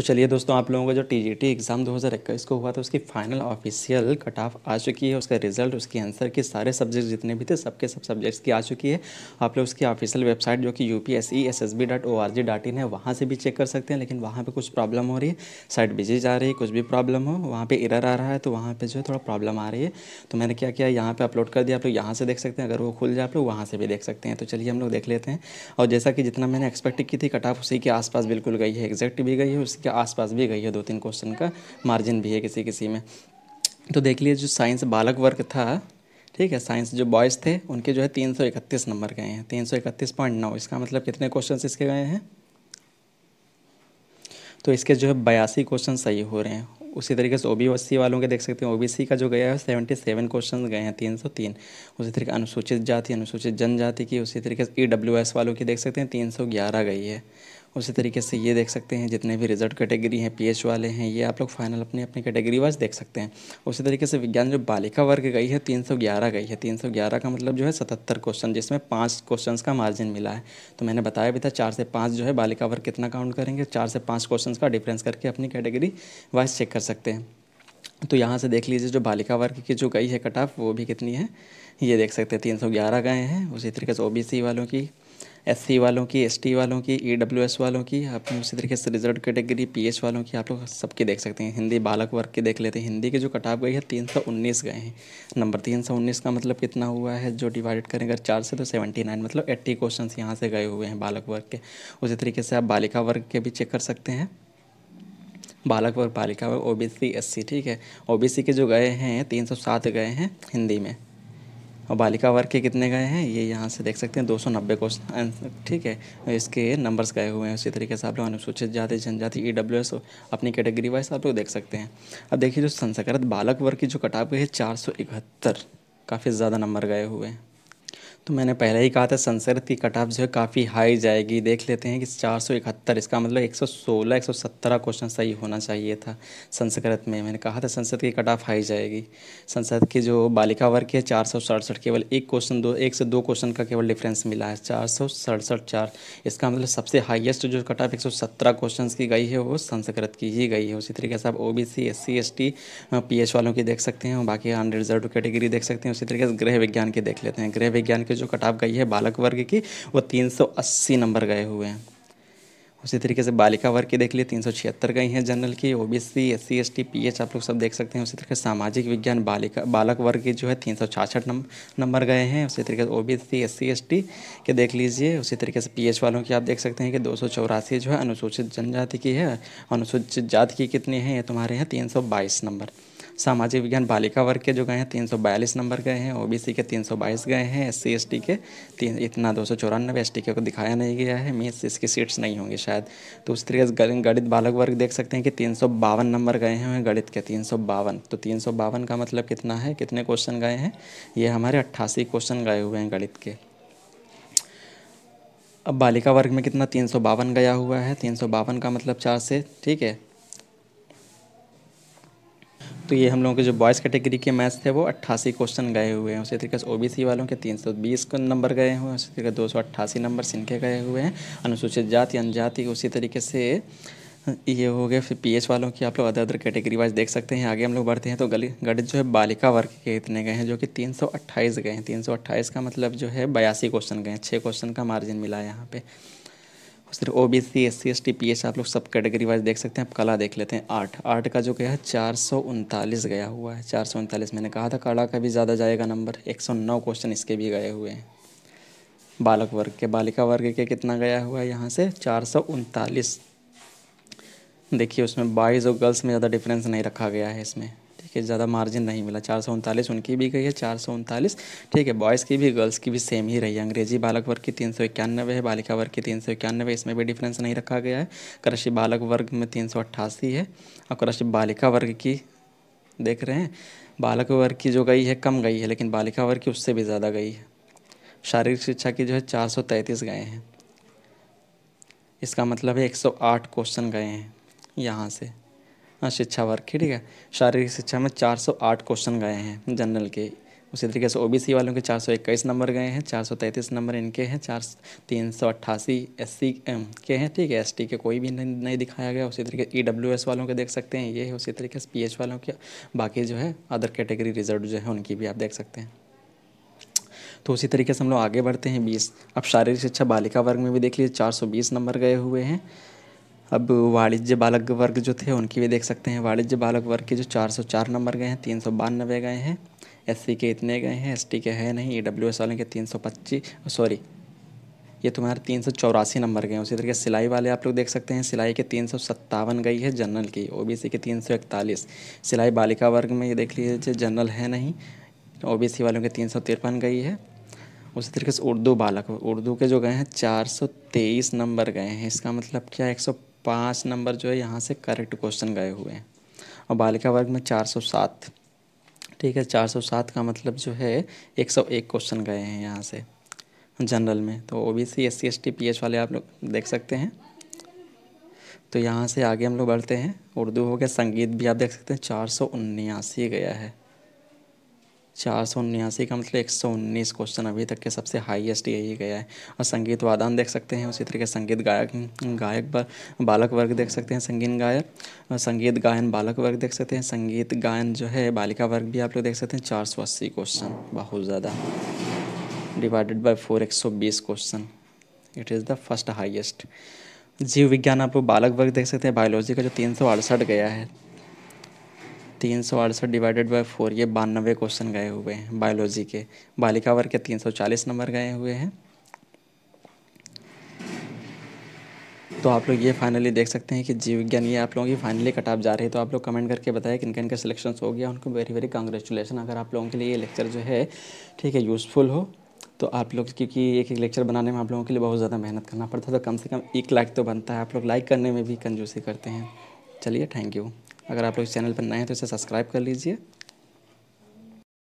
तो चलिए दोस्तों आप लोगों का जो टी जी टी एग्ज़ाम दो हज़ार इक्कीस को हुआ था उसकी फाइनल ऑफिशियल कट ऑफ आ चुकी है उसका रिजल्ट उसके आंसर की सारे सब्जेक्ट जितने भी थे सबके सब सब्जेक्ट्स की आ चुकी है आप लोग उसकी ऑफिशियल वेबसाइट जो कि U P S E S S B dot O R G dot in है वहाँ से भी चेक कर सकते हैं लेकिन वहाँ पर कुछ प्रॉब्लम हो रही है साइट बिजी जा रही है कुछ भी प्रॉब्लम हो वहाँ पर इरर आ रहा है तो वहाँ पर जो है थोड़ा प्रॉब्लम आ रही है तो मैंने क्या किया यहाँ पर अपलोड कर दिया आप लोग यहाँ से देख सकते हैं अगर वो खुल जाए आप लोग वहाँ से भी देख सकते हैं तो चलिए हम लोग देख लेते हैं और जैसा कि जितना मैंने एक्सपेक्ट की थी कट ऑफ उसी के आसपास बिल्कुल गई है एग्जैक्ट भी गई है उसके के आसपास भी गई है दो तीन क्वेश्चन का मार्जिन भी है किसी किसी में तो देख लिए जो साइंस बालक वर्ग था ठीक है साइंस जो बॉयज़ थे उनके जो है तीन सौ इकतीस नंबर गए हैं तीन सौ इकतीस पॉइंट नौ इसका मतलब कितने क्वेश्चन इसके गए हैं तो इसके जो है बयासी क्वेश्चन सही हो रहे हैं उसी तरीके से ओ बी वालों के देख सकते हैं ओ बी सी का जो गया है सेवेंटी सेवन क्वेश्चन गए हैं तीन सौ तीन उसी तरीके अनुसूचित जाति अनुसूचित जनजाति की उसी तरीके से ई डब्ल्यू एस वालों की देख सकते हैं तीन सौ ग्यारह गई है उसी तरीके से ये देख सकते हैं जितने भी रिजल्ट कैटेगरी हैं पीएच वाले हैं ये आप लोग फाइनल अपनी अपनी कैटेगरी वाइज देख सकते हैं उसी तरीके से विज्ञान जो बालिका वर्ग गई है 311 गई है 311 का मतलब जो है 77 क्वेश्चन जिसमें पाँच क्वेश्चन का मार्जिन मिला है तो मैंने बताया भी था चार से पाँच जो है बालिका वर्ग कितना काउंट करेंगे चार से पाँच क्वेश्चन का डिफरेंस करके अपनी कैटेगरी वाइज चेक कर सकते हैं तो यहाँ से देख लीजिए जो बालिका वर्ग की जो गई है कट ऑफ वो भी कितनी है ये देख सकते हैं तीन सौ ग्यारह गए हैं उसी तरीके से ओबीसी वालों की एस वालों की एस वालों की ई e वालों की आप उसी तरीके से रिजर्व कैटेगरी पी वालों की आप लोग सबकी देख सकते हैं हिंदी बालक वर्ग की देख लेते हैं हिंदी के जो कटाप गई है तीन सौ उन्नीस गए हैं नंबर तीन सौ उन्नीस का मतलब कितना हुआ है जो डिवाइड करें अगर चार से तो सेवेंटी नाइन मतलब एट्टी क्वेश्चन यहाँ से गए हुए हैं बालक वर्ग के उसी तरीके से आप बालिका वर्ग के भी चेक कर सकते हैं बालक वर्ग बालिका वर्ग ओ बी सी एस सी ठीक है ओ बी सी के जो गए हैं तीन सौ सात गए हैं हिंदी में और बालिका वर्ग के कितने गए हैं ये यहाँ से देख सकते हैं दो सौ नब्बे क्वेश्चन ठीक है इसके नंबर्स गए हुए हैं उसी तरीके से आप लोग अनुसूचित जाति जनजाति ई डब्ल्यू एस अपनी कैटेगरी वाइज आप लोग देख सकते हैं अब देखिए जो संस्कृत बालक वर्ग की जो कटाप है चार सौ इकहत्तर काफ़ी ज़्यादा नंबर गए हुए हैं तो मैंने पहले ही कहा था संस्कृत की कट ऑफ जो है काफ़ी हाई जाएगी देख लेते हैं कि चार सौ इकहत्तर इसका मतलब एक सौ सोलह एक सौ सत्रह क्वेश्चन सही होना चाहिए था संस्कृत में मैंने कहा था संसद की कट ऑफ हाई जाएगी संसद की जो बालिका वर्ग है चार सौ सड़सठ केवल एक क्वेश्चन दो एक से दो क्वेश्चन का केवल डिफरेंस मिला है चार सौ सड़सठ चार इसका मतलब सबसे हाईएस्ट जो कट ऑफ एक सौ सत्रह क्वेश्चन की गई है वो संस्कृत की ही गई है उसी तरीके से आप O B C S C S T P H वालों की देख सकते हैं बाकी अनरिजर्व कैटेगरी देख सकते हैं उसी तरीके से गृह विज्ञान की देख लेते हैं गृह विज्ञान के जो कटाप गई है बालक वर्ग की वो तीन सौ अस्सी नंबर गए हुए हैं उसी तरीके से बालिका वर्ग की देख लिए तीन सौ छिहत्तर गई हैं जनरल की O B C S C S T P H आप लोग सब देख सकते हैं उसी तरीके से सामाजिक विज्ञान बालिका बालक वर्ग की जो है तीन सौ छाछठ नंबर गए हैं उसी तरीके से O B C S C S T के देख लीजिए उसी तरीके से पी एच वालों की आप देख सकते हैं कि दो सौ चौरासी जो है अनुसूचित जनजाति की है अनुसूचित जाति की कितनी है ये तुम्हारे यहाँ तीन सौ बाईस नंबर सामाजिक विज्ञान बालिका वर्ग के जो गए हैं तीन नंबर गए हैं ओबीसी के बाईस गए हैं एस सी के तीन इतना दो सौ चौरानवे एस को दिखाया नहीं गया है मीस इसकी सीट्स नहीं होंगी शायद तो उस तरीके से गणित बालक वर्ग देख सकते हैं कि तीन नंबर गए हैं गणित के तीन तो तीन का मतलब कितना है कितने क्वेश्चन गए हैं ये हमारे अट्ठासी क्वेश्चन गए हुए हैं गणित के अब बालिका वर्ग में कितना तीन सौ बावन गया हुआ है तीन सौ बावन का मतलब चार से ठीक है तो ये हम लोगों के जो बॉयज़ कैटेगरी के मैथ्स थे वो अट्ठासी क्वेश्चन गए हुए हैं उसी तरीके से ओबीसी वालों के तीन सौ बीस नंबर गए हुए हैं उसी तरीके से दो सौ अट्ठासी नंबर सिनके गए हुए हैं अनुसूचित जाति अनजाति उसी तरीके से ये हो गया फिर पीएच वालों की आप लोग अदर अदर कैटेगरी वाइज देख सकते हैं आगे हम लोग बढ़ते हैं तो गली गणित जो है बालिका वर्ग के इतने गए हैं जो कि अट्ठाईस गए हैं अट्ठाईस का मतलब जो है बयासी क्वेश्चन गए हैं छः क्वेश्चन का मार्जिन मिला है यहाँ पर सिर्फ O B C S C S T P S आप लोग सब कैटेगरी वाइज देख सकते हैं आप कला देख लेते हैं आर्ट आर्ट का जो गया है चार सौ उनतालीस गया हुआ है चार सौ उनतालीस मैंने कहा था कला का भी ज़्यादा जाएगा नंबर एक सौ नौ क्वेश्चन इसके भी गए हुए हैं बालक वर्ग के बालिका वर्ग के कितना गया हुआ है यहाँ से चार सौ उनतालीस देखिए उसमें बॉयज़ और गर्ल्स में ज़्यादा डिफरेंस नहीं रखा गया है इसमें ठीक है ज़्यादा मार्जिन नहीं मिला चार सौ उनतालीस उनकी भी गई है चार सौ उनतालीस ठीक है बॉयज़ की भी गर्ल्स की भी सेम ही रही है अंग्रेजी बालक वर्ग की तीन सौ इक्यानवे है बालिका वर्ग की तीन सौ इक्यानवे इसमें भी डिफरेंस नहीं रखा गया है कृषि बालक वर्ग में तीन सौ अट्ठासी है और कृषि बालिका वर्ग की देख रहे हैं बालक वर्ग की जो गई है कम गई है लेकिन बालिका वर्ग की उससे भी ज़्यादा गई है शारीरिक शिक्षा की जो है चार सौ तैंतीस गए हैं इसका मतलब है एक सौ आठ क्वेश्चन गए हैं यहाँ से हाँ, शिक्षा वर्ग की ठीक है शारीरिक शिक्षा में 408 क्वेश्चन गए हैं जनरल के उसी तरीके से ओबीसी वालों के 421 नंबर गए हैं 433 नंबर इनके हैं चार तीन सौ अट्ठासी एस सी के हैं ठीक है एस टी के कोई भी नहीं, नहीं दिखाया गया उसी तरीके ई डब्ल्यू एस वालों के देख सकते हैं ये है उसी तरीके से पी एच वालों के बाकी जो है अदर कैटेगरी रिज़ल्ट जो है उनकी भी आप देख सकते हैं तो उसी तरीके से हम लोग आगे बढ़ते हैं बीस अब शारीरिक शिक्षा बालिका वर्ग में भी देख लीजिए चार सौ बीस नंबर गए हुए हैं अब वाणिज्य बालक वर्ग जो थे उनकी भी देख सकते हैं वाणिज्य बालक वर्ग के जो 404 नंबर गए हैं तीन सौ बानबे गए हैं एस के इतने गए हैं एस के है नहीं ई डब्ल्यू एस वाले के तीन सौ पच्चीस सॉरी ये तुम्हारे तीन सौ चौरासी नंबर गए हैं उसी तरीके सिलाई वाले आप लोग देख सकते हैं सिलाई के तीन सौ सत्तावन गई है जनरल की ओ बी सी के तीन सौ इकतालीस सिलाई बालिका वर्ग में ये देख लीजिए जनरल है नहीं ओ बी सी वालों के तीन सौ तिरपन गई है उसी तरीके से उर्दू बालक उर्दू के जो गए हैं चार सौ तेईस नंबर गए हैं इसका मतलब क्या एक सौ पाँच नंबर जो है यहाँ से करेक्ट क्वेश्चन गए हुए हैं और बालिका वर्ग में चार सौ सात ठीक है चार सौ सात का मतलब जो है एक सौ एक क्वेश्चन गए हैं यहाँ से जनरल में तो O B C S C S T P H वाले आप लोग देख सकते हैं तो यहाँ से आगे हम लोग बढ़ते हैं उर्दू हो गया संगीत भी आप देख सकते हैं चार सौ उन्यासी गया है चार सौ उन्यासी का मतलब एक सौ उन्नीस क्वेश्चन अभी तक के सबसे हाईएस्ट यही गया है और संगीत वादन देख सकते हैं उसी तरीके संगीत गायक गायक पर बालक वर्ग देख सकते हैं संगीन गायक संगीत गायन बालक वर्ग देख सकते हैं संगीत गायन जो है बालिका वर्ग भी आप लोग देख सकते हैं चार सौ अस्सी क्वेश्चन बहुत ज़्यादा डिवाइडेड बाई फोर एक सौ बीस question it is the first highest जीव विज्ञान आप बालक वर्ग देख सकते हैं बायोलॉजी का जो तीन सौ अड़सठ गया है तीन सौ अड़सठ डिवाइडेड बाई फोर ये बानवे क्वेश्चन गए हुए हैं बायोलॉजी के बालिका वर्ग के तीन सौ चालीस नंबर गए हुए हैं तो आप लोग ये फाइनली देख सकते हैं कि जीव विज्ञान ये आप लोगों की फाइनली आप जा रही है तो आप लोग कमेंट करके बताएं किन किन का सिलेक्शन हो गया उनको वेरी वेरी कॉन्ग्रेचुलेसन अगर आप लोगों के लिए ये लेक्चर जो है ठीक है यूज़फुल हो तो आप लोग क्योंकि एक एक लेक्चर बनाने में आप लोगों के लिए बहुत ज़्यादा मेहनत करना पड़ता है तो कम से कम एक लाइक तो बनता है आप लोग लाइक करने में भी कंजूसी करते हैं चलिए थैंक यू अगर आप लोग इस चैनल पर नए हैं तो इसे सब्सक्राइब कर लीजिए